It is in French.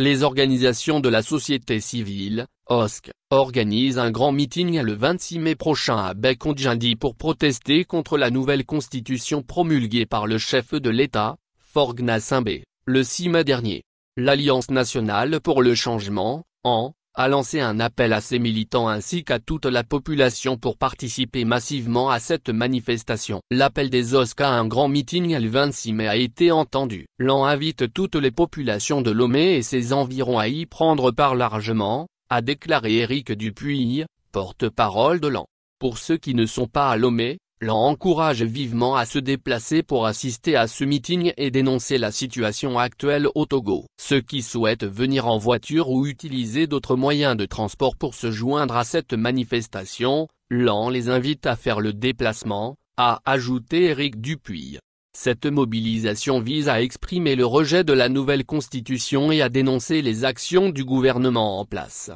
Les organisations de la société civile, OSC, organisent un grand meeting le 26 mai prochain à Bekondjindi pour protester contre la nouvelle constitution promulguée par le chef de l'État, Forgna Simbe, le 6 mai dernier. L'Alliance nationale pour le changement, en, a lancé un appel à ses militants ainsi qu'à toute la population pour participer massivement à cette manifestation. L'appel des Oscars à un grand meeting le 26 mai a été entendu. L'an invite toutes les populations de Lomé et ses environs à y prendre part largement, a déclaré Éric Dupuy, porte-parole de l'an. Pour ceux qui ne sont pas à Lomé, encourage vivement à se déplacer pour assister à ce meeting et dénoncer la situation actuelle au Togo. Ceux qui souhaitent venir en voiture ou utiliser d'autres moyens de transport pour se joindre à cette manifestation, l'AN les invite à faire le déplacement, a ajouté Éric Dupuis. Cette mobilisation vise à exprimer le rejet de la nouvelle constitution et à dénoncer les actions du gouvernement en place.